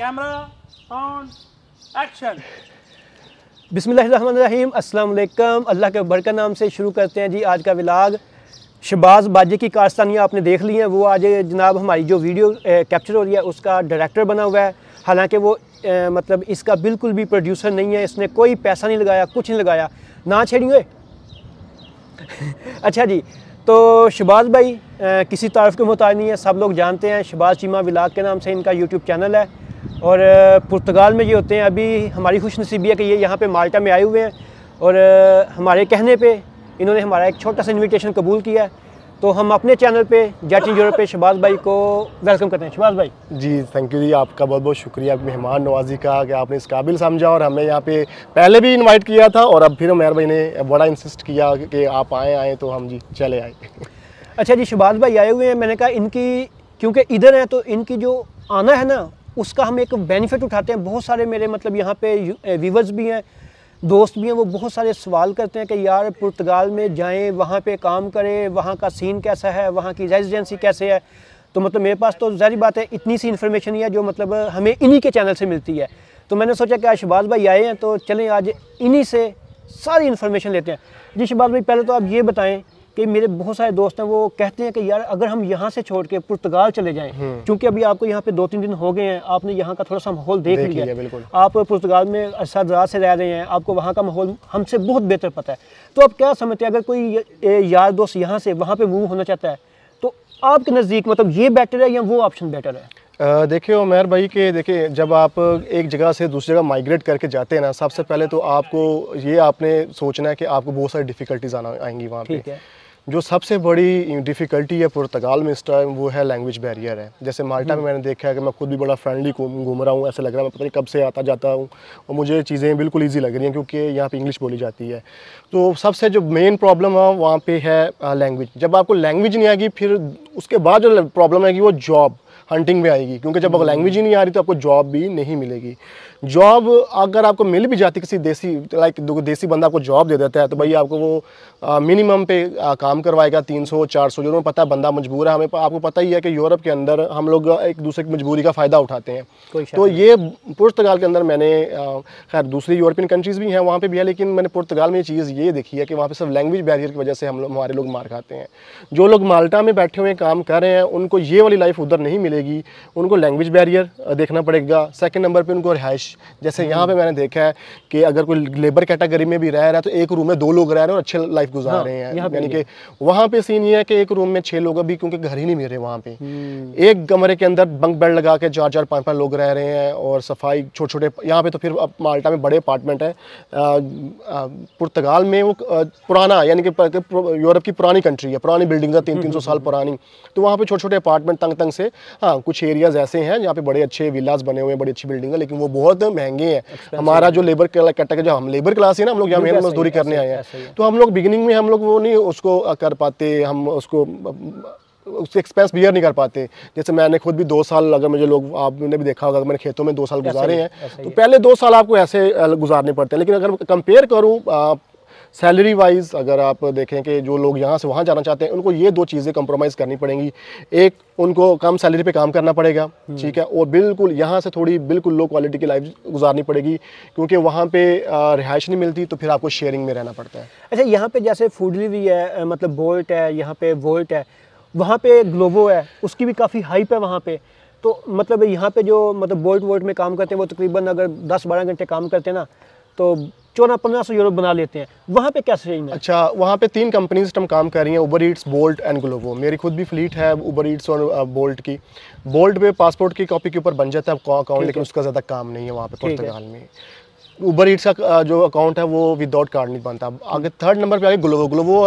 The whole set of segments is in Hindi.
कैमरा साउंड एक्शन बिसमीम अल्लाम अल्लाह के बरकर नाम से शुरू करते हैं जी आज का विलाग शबाज बाजे की कारस्तानियाँ आपने देख ली हैं वो आज जनाब हमारी जो वीडियो कैप्चर हो रही है उसका डायरेक्टर बना हुआ है हालांकि वो ए, मतलब इसका बिल्कुल भी प्रोड्यूसर नहीं है इसने कोई पैसा नहीं लगाया कुछ नहीं लगाया ना छेड़िए अच्छा जी तो शबाज भाई ए, किसी तारफ़ के मुताज नहीं है सब लोग जानते हैं शबाज चीमा विलाग के नाम से इनका यूट्यूब चैनल है और पुर्तगाल में ये होते हैं अभी हमारी खुश नसीबी है कि ये यहाँ पे माल्टा में आए हुए हैं और हमारे कहने पे इन्होंने हमारा एक छोटा सा इनविटेशन कबूल किया तो हम अपने चैनल पे जैट इन यूरोप पे शबाज भाई को वेलकम करते हैं शबाज भाई जी थैंक यू जी आपका बहुत बहुत शुक्रिया मेहमान नवाजी का कि आपने इस काबिल समझा और हमें यहाँ पे पहले भी इनवाइट किया था और अब फिर मेहर भाई ने बड़ा इंसिस्ट किया कि आप आए आए तो हम जी चले आए अच्छा जी शबाज भाई आए हुए हैं मैंने कहा इनकी क्योंकि इधर है तो इनकी जो आना है ना उसका हम एक बेनिफिट उठाते हैं बहुत सारे मेरे मतलब यहाँ पे व्यूवर्स भी हैं दोस्त भी हैं वो बहुत सारे सवाल करते हैं कि यार पुर्तगाल में जाएं वहाँ पे काम करें वहाँ का सीन कैसा है वहाँ की रेजिडेंसी कैसे है तो मतलब मेरे पास तो जारी बात है इतनी सी इन्फॉर्मेशन ही है जो मतलब हमें इन्हीं के चैनल से मिलती है तो मैंने सोचा कि आज शबाज भाई आए हैं तो चलें आज इन्हीं से सारी इन्फॉर्मेशन लेते हैं जी शबाज भाई पहले तो आप ये बताएँ कि मेरे बहुत सारे दोस्त हैं वो कहते हैं कि यार अगर हम यहाँ से छोड़ के पुर्तगाल चले जाएं क्योंकि हम्म। अभी आपको यहाँ पे दो तीन दिन हो गए हैं आपने यहाँ का थोड़ा सा माहौल देख, देख लिया आप पुर्तगाल में असादात से रह रहे हैं आपको वहाँ का माहौल हमसे बहुत बेहतर पता है तो आप क्या समझते हैं अगर कोई यार दोस्त यहाँ से वहाँ पर मूव होना चाहता है तो आपके नज़दीक मतलब ये बेटर है या वो ऑप्शन बेटर है देखिए उमेर भाई के देखिए जब आप एक जगह से दूसरी जगह माइग्रेट करके जाते हैं ना सबसे पहले तो आपको ये आपने सोचना है कि आपको बहुत सारी डिफ़िकल्टीज आना आएंगी वहाँ पे जो सबसे बड़ी डिफ़िकल्टी है पुर्तगाल में इस टाइम वो है लैंग्वेज बैरियर है जैसे माल्टा में हम्म। मैंने देखा है कि मैं खुद भी बड़ा फ्रेंडली घूम रहा हूँ ऐसा लग रहा है मैं पता नहीं कब से आता जाता हूँ और मुझे चीज़ें बिल्कुल ईजी लग रही हैं क्योंकि यहाँ पे इंग्लिश बोली जाती है तो सबसे जो मेन प्रॉब्लम है वहाँ पर है लैंग्वेज जब आपको लैंग्वेज नहीं आएगी फिर उसके बाद जो प्रॉब्लम आएगी वो जॉब हंटिंग में आएगी क्योंकि जब अगर लैंग्वेज हम्म। ही नहीं आ रही तो आपको जॉब भी नहीं मिलेगी जॉब अगर आपको मिल भी जाती किसी देसी लाइक देसी बंदा आपको जॉब दे देता है तो भाई आपको वो मिनिमम पे आ, काम करवाएगा तीन सौ चार सौ जो पता है बंदा मजबूर है हमें आपको पता ही है कि यूरोप के अंदर हम लोग एक दूसरे की मजबूरी का फ़ायदा उठाते हैं तो ये पुर्तगाल के अंदर मैंने खैर दूसरी यूरोपियन कंट्रीज़ भी हैं वहाँ पर भी है लेकिन मैंने पुर्तगाल में ये चीज़ ये देखी है कि वहाँ पर सिर्फ लैंग्वेज बैरियर की वजह से हम लोग हमारे लोग मार खाते हैं जो लोग माल्टा में बैठे हुए काम कर रहे हैं उनको ये वाली लाइफ उधर नहीं मिलेगी पड़ेगी उनको लैंग्वेज बैरियर देखना पड़ेगा सेकंड नंबर पे उनको रिहाइश जैसे यहाँ पे मैंने देखा है कि अगर कोई लेबर कैटेगरी में भी रह रहा है तो एक रूम में दो लोग रह रहे हैं और अच्छे लाइफ गुजार हाँ, रहे हैं यानी कि वहाँ पे सीन ये है कि एक रूम में छः लोग अभी क्योंकि घर ही नहीं मिल रहे वहाँ पे हम्म। एक कमरे के अंदर बंक बेड लगा के चार चार पाँच पाँच लोग रह रहे हैं और सफाई छोटे छोटे यहाँ पे तो फिर अब माल्टा में बड़े अपार्टमेंट है पुर्तगाल में वो पुराना यानी कि यूरोप की पुरानी कंट्री है पुरानी बिल्डिंग है तीन तीन सौ हम्म, हम्म, साल पुरानी तो वहाँ पे छोटे छोटे अपार्टमेंट तंग तंग से हाँ, हाँ कुछ एरियाज ऐसे हैं जहाँ पे बड़े अच्छे विलास बने हुए हैं बड़ी अच्छी बिल्डिंग है लेकिन वो बहुत महंगे हैं हमारा जो लेबर कैटेगरी जो हम लेबर क्लास है ना हम लोग यहाँ मेहनत मजदूरी करने आए हैं तो हम लोग बिगिनिंग में हम लोग वो नहीं उसको कर पाते हम उसको उसके एक्सपेंस बियर नहीं कर पाते जैसे मैंने खुद भी दो साल अगर मुझे लोग आपने भी देखा होगा अगर मैंने खेतों में दो साल गुजारे हैं तो पहले दो साल आपको ऐसे गुजारने पड़ते हैं लेकिन अगर कंपेयर करूँ सैलरी वाइज अगर आप देखें कि जो लोग यहाँ से वहाँ जाना चाहते हैं उनको ये दो चीज़ें कंप्रोमाइज़ करनी पड़ेंगी एक उनको कम सैलरी पे काम करना पड़ेगा ठीक है और बिल्कुल यहाँ से थोड़ी बिल्कुल लो क्वालिटी की लाइफ गुजारनी पड़ेगी क्योंकि वहाँ पे रिहाइश नहीं मिलती तो फिर आपको शेयरिंग में रहना पड़ता है अच्छा यहाँ पे जैसे फूड डिलीवरी है मतलब बोल्ट है यहाँ पे वोल्ट है वहाँ पे ग्लोवो है उसकी भी काफ़ी हाइप है वहाँ पे तो मतलब यहाँ पे जो मतलब बोल्ट वोल्ट में काम करते हैं वो तकरीबन अगर दस बारह घंटे काम करते हैं ना तो चौदह पंद्रह सौ यूरो बना लेते हैं वहाँ पे क्या सीन है अच्छा वहाँ पे तीन कंपनीज हम काम कर रही हैं Uber Eats Bolt and Glovo मेरी खुद भी फ्लीट है उबर ईट्स और बोल्ट की बोल्ट पे पासपोर्ट की कॉपी के ऊपर बन जाता है अकाउंट लेकिन उसका ज़्यादा काम नहीं है वहाँ पे पुर्तगाल में उबर ईट्स का जो अकाउंट है वो विदाउट कार्ड नहीं बनता आगे थर्ड नंबर पे आगे ग्लोवो ग्लोवो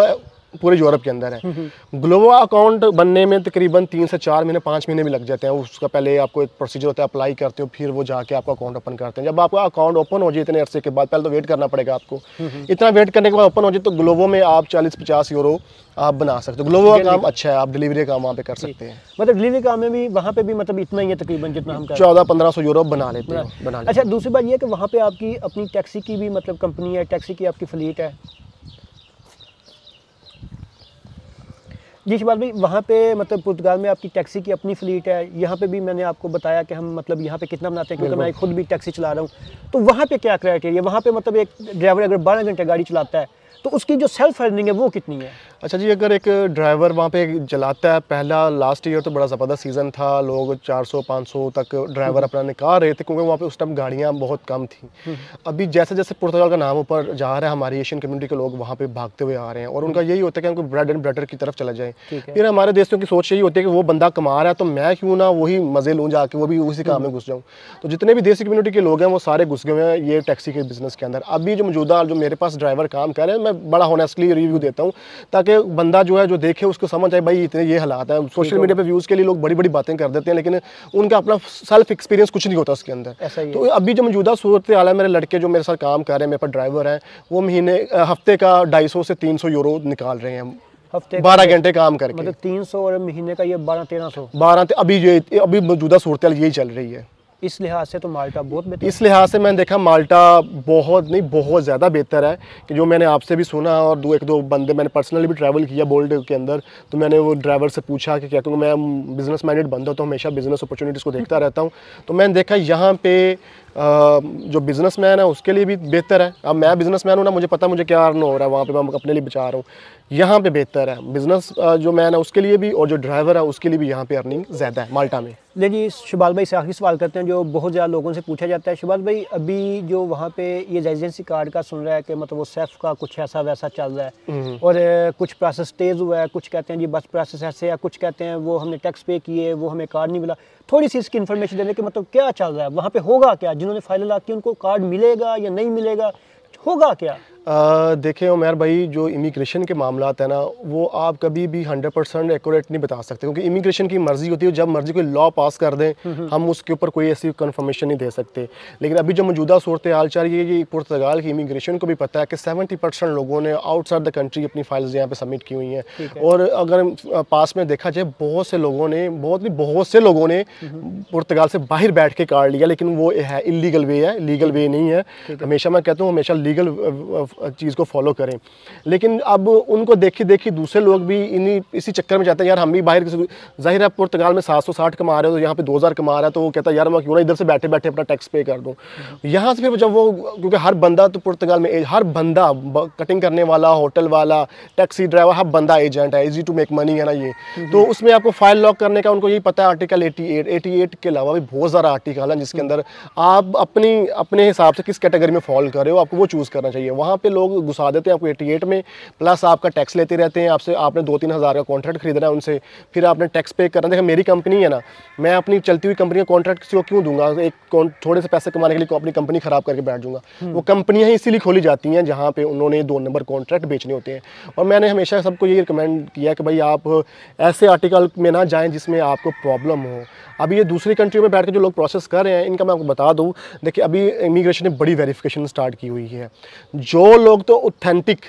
पूरे यूरोप के अंदर है हम्म, हम्म। ग्लोबो अकाउंट बनने में तकरीबन तीन से चार महीने पाँच महीने भी लग जाते हैं उसका पहले आपको एक प्रोसीजर होता है अप्लाई करते हो फिर वो जाके आपका अकाउंट ओपन करते हैं जब आपका अकाउंट ओपन हो जाए इतने अरसे के बाद पहले तो वेट करना पड़ेगा आपको हम्म, इतना वेट करने के बाद ओपन हो जाए तो ग्लोबो में आप चालीस पचास यूरो आप बना सकते हो ग्लोबो का काम अच्छा है आप डिलीवरी का वहाँ पे कर सकते हैं मतलब डिलीवरी काम में भी वहाँ पे भी मतलब इतना ही है तकरीबन जितना हम चौदह पंद्रह सौ यूरो बना लेते हैं बना अच्छा दूसरी बात यह है कि वहाँ पे आपकी अपनी टैक्सी की भी मतलब कंपनी है टैक्सी की आपकी फ्लीट है जी शबाज भाई वहाँ पे मतलब पुर्तगाल में आपकी टैक्सी की अपनी फ्लीट है यहाँ पे भी मैंने आपको बताया कि हम मतलब यहाँ पे कितना बनाते हैं क्योंकि मैं खुद भी टैक्सी चला रहा हूँ तो वहाँ पे क्या क्राइटेरिया वहाँ पे मतलब एक ड्राइवर अगर बारह घंटे गाड़ी चलाता है तो उसकी जो सेल्फ अर्निंग है वो कितनी है अच्छा जी अगर एक ड्राइवर वहाँ पे जलाता है पहला लास्ट ईयर तो बड़ा ज़बरदस्त सीज़न था लोग 400 500 तक ड्राइवर हम्म। अपना निकाल रहे थे क्योंकि वहाँ पे उस टाइम गाड़ियाँ बहुत कम थी हम्म। अभी जैसे जैसे पुर्तगाल का नाम ऊपर जा रहा है हमारी एशियन कम्युनिटी के लोग वहाँ पर भागते हुए आ रहे हैं और उनका हम्म। यही होता है कि उनको ब्रेड एंड बटर की तरफ चला जाए फिर हमारे देशों की सोच यही होती है कि वो बंदा कमा रहा है तो मैं क्यों ना वही मज़े लूँ जाके वो भी उसी काम में घुस जाऊँ तो जितने भी देसी कम्युनिटी के लोग हैं वो सारे घुस गए हैं ये टैक्सी के बिज़नेस के अंदर अभी जो मौजूदा जो मेरे पास ड्राइवर काम कर रहे हैं मैं मैं बड़ा लिए रिव्यू देता हूँ ताकि बंदा जो है जो देखे उसको समझ आए भाई इतने ये हालात है सोशल मीडिया पर व्यूज़ के लिए लोग बड़ी बड़ी बातें कर देते हैं लेकिन उनका अपना सेल्फ एक्सपीरियंस कुछ नहीं होता उसके अंदर तो अभी जो मौजूदा सूरत हाल है मेरे लड़के जो मेरे साथ काम कर रहे हैं मेरे पास ड्राइवर हैं वो महीने हफ्ते का ढाई से तीन यूरो निकाल रहे हैं बारह घंटे काम करके मतलब तीन सौ महीने का ये बारह तेरह सौ बारह अभी ये अभी मौजूदा सूरत यही चल रही है इस लिहाज से तो माल्टा बहुत बेहतर इस लिहाज से मैंने देखा माल्टा बहुत नहीं बहुत ज़्यादा बेहतर है कि जो मैंने आपसे भी सुना और दो एक दो बंदे मैंने पर्सनली भी ट्रैवल किया बोल्ड के अंदर तो मैंने वो ड्राइवर से पूछा कि क्या क्योंकि मैं बिज़नेस माइंडेड बंदा तो हमेशा बिज़नेस अपॉर्चुनिटीज़ को देखता रहता हूँ तो मैंने देखा यहाँ पे जो बिज़नेस मैन है उसके लिए भी बेहतर है अब मैं बिज़नेस मैन हूँ ना मुझे पता मुझे क्या अर्न हो रहा है वहाँ पर मैं अपने लिए बचा रहा हूँ यहाँ पे बेहतर है बिज़नेस जो मैन है उसके लिए भी और जो ड्राइवर है उसके लिए भी यहाँ पे अर्निंग ज़्यादा है माल्टा में ले जी शुभाल भाई से आखिरी सवाल करते हैं जो बहुत ज़्यादा लोगों से पूछा जाता है शुभाल भाई अभी जो वहाँ पे ये रेजिडेंसी कार्ड का सुन रहा है कि मतलब वो सेफ का कुछ ऐसा वैसा चल रहा है हम्म, हम्म। और कुछ प्रोसेस तेज़ हुआ है कुछ कहते हैं जी बस प्रोसेस ऐसे है कुछ कहते हैं वो हमने टैक्स पे किए वो हमें कार्ड नहीं मिला थोड़ी सी इसकी इन्फॉर्मेशन देने की मतलब क्या चल रहा है वहाँ पर होगा क्या जिन्होंने फाइनल आके उनको कार्ड मिलेगा या नहीं मिलेगा होगा क्या देखें उमेर भाई जो इमिग्रेशन के मामला है ना वो आप कभी भी हंड्रेड परसेंट एकट नहीं बता सकते क्योंकि इमिग्रेशन की मर्ज़ी होती है जब मर्ज़ी कोई लॉ पास कर दें हम्म, हम्म। हम उसके ऊपर कोई ऐसी कन्फर्मेशन नहीं दे सकते लेकिन अभी जो मौजूदा सूरत हाल चाल ये कि पुर्तगाल की इमिग्रेशन को भी पता है कि सेवेंटी परसेंट लोगों ने आउटसाइड द कंट्री अपनी फाइल्स यहाँ पर सबमिट की हुई हैं और अगर पास में देखा जाए बहुत से लोगों ने बहुत नहीं बहुत से लोगों ने हम्म, पुर्तगाल से बाहर बैठ के कार्ड लिया लेकिन वो है इलीगल वे है लीगल वे नहीं है हमेशा मैं कहता हूँ हमेशा लीगल चीज़ को फॉलो करें लेकिन अब उनको देखी देखी दूसरे लोग भी इन्हीं इसी चक्कर में जाते हैं यार हम भी बाहर जाहिर है पुर्तगाल में सात सौ साठ कमा रहे हो तो यहाँ पे दो हज़ार कमा रहा है तो वो कहता है यार मैं क्यों ना इधर से बैठे बैठे अपना टैक्स पे कर दूँ यहाँ से फिर जब वो क्योंकि हर बंदा तो पुर्तगाल में हर बंदा कटिंग करने वाला होटल वाला टैक्सी ड्राइवर हर बंदा एजेंट है इजी टू मेक मनी है ना ये तो उसमें आपको फाइल लॉक करने का उनको यही पता है article eighty eight eighty eight के अलावा भी बहुत सारा आर्टिकल है जिसके हम्म। अंदर आप अपनी अपने हिसाब से किस कैटेगरी में फॉल कर रहे हो आपको वो चूज़ करना चाहिए वहाँ पे लोग घुसा देते हैं आपको एटी एट में प्लस आपका टैक्स लेते रहते हैं आपसे आपने दो तीन हज़ार का कॉन्ट्रैक्ट खरीदना है उनसे फिर आपने टैक्स पे करना देखा मेरी कंपनी है ना मैं अपनी चलती हुई कंपनी का कॉन्ट्रैक्ट किसी को क्यों दूंगा एक थोड़े से पैसे कमाने के लिए अपनी कंपनी ख़राब करके बैठ जाऊँगा वो कंपनियाँ हम्म। ही इसीलिए खोली जाती हैं जहाँ पर उन्होंने दो नंबर कॉन्ट्रैक्ट बेचने होते हैं और मैंने हमेशा सबको ये रिकमेंड किया कि भाई आप ऐसे आर्टिकल में ना जाएँ जिसमें आपको प्रॉब्लम हो अभी ये दूसरी कंट्री में बैठ के जो लोग प्रोसेस कर रहे हैं इनका मैं आपको बता दूँ देखिए अभी इमिग्रेशन ने बड़ी वेरिफिकेशन स्टार्ट की हुई है जो लोग तो ऑथेंटिक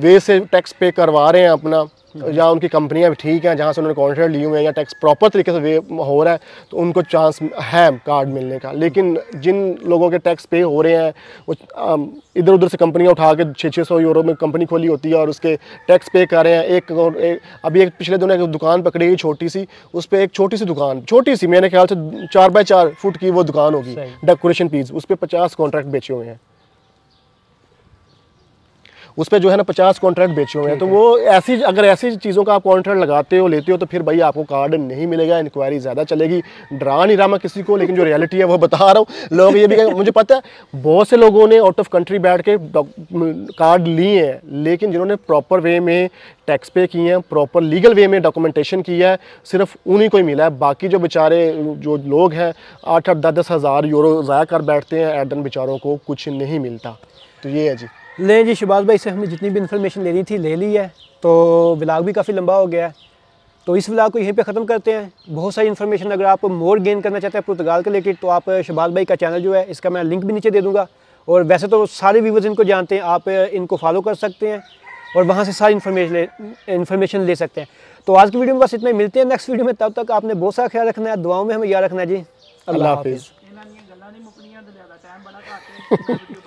वे से टैक्स पे करवा रहे हैं अपना या उनकी कंपनियां भी ठीक हैं जहाँ से उन्होंने कॉन्ट्रैक्ट लिए हुए हैं या टैक्स प्रॉपर तरीके से वे हो रहा है तो उनको चांस है कार्ड मिलने का लेकिन जिन लोगों के टैक्स पे हो रहे हैं वो इधर उधर से कंपनियां उठा के छः छः सौ यूरो में कंपनी खोली होती है और उसके टैक्स पे कर रहे हैं एक, एक अभी एक पिछले दिनों एक दुकान पकड़ी गई छोटी सी उस पर एक छोटी सी दुकान छोटी सी मेरे ख्याल से चार बाई चार फुट की वो दुकान होगी डेकोरेशन पीस उस पर पचास कॉन्ट्रैक्ट बेचे हुए हैं उस पर जो है ना पचास कॉन्ट्रैक्ट बेचे हुए हैं तो वो ऐसी अगर ऐसी चीज़ों का आप कॉन्ट्रैक्ट लगाते हो लेते हो तो फिर भाई आपको कार्ड नहीं मिलेगा इंक्वायरी ज़्यादा चलेगी डरा नहीं रहा मैं किसी को लेकिन जो रियलिटी है वो बता रहा हूँ लोग ये भी मुझे पता है बहुत से लोगों ने आउट ऑफ कंट्री बैठ के कार्ड लिए हैं लेकिन जिन्होंने प्रॉपर वे में टैक्स पे किए हैं प्रॉपर लीगल वे में डॉक्यूमेंटेशन किया है सिर्फ उन्हीं को ही मिला है बाकी जो बेचारे जो लोग हैं आठ आठ दस दस हज़ार यूरो ज़ाया कर बैठते हैं एडन बेचारों को कुछ नहीं मिलता तो ये है जी लें जी शबाज भाई से हमने जितनी भी इन्फॉर्मेशन लेनी थी ले ली है तो ब्लाग भी काफ़ी लंबा हो गया है तो इस ब्लाग को यहीं पे ख़त्म करते हैं बहुत सारी इन्फॉर्मेशन अगर आप मोर गेन करना चाहते हैं पुर्तगाल के रिलेटेड तो आप शबाज भाई का चैनल जो है इसका मैं लिंक भी नीचे दे दूँगा और वैसे तो सारे व्यूवर्स इनको जानते हैं आप इनको फॉलो कर सकते हैं और वहाँ से सारी इन्फॉर्मेशन ले इन्फॉर्मेशन ले सकते हैं तो आज की वीडियो में बस इतना ही मिलते हैं नेक्स्ट वीडियो में तब तक आपने बहुत सारा ख्याल रखना है दुआओं में हमें याद रखना है जी अल्लाह हाफिज़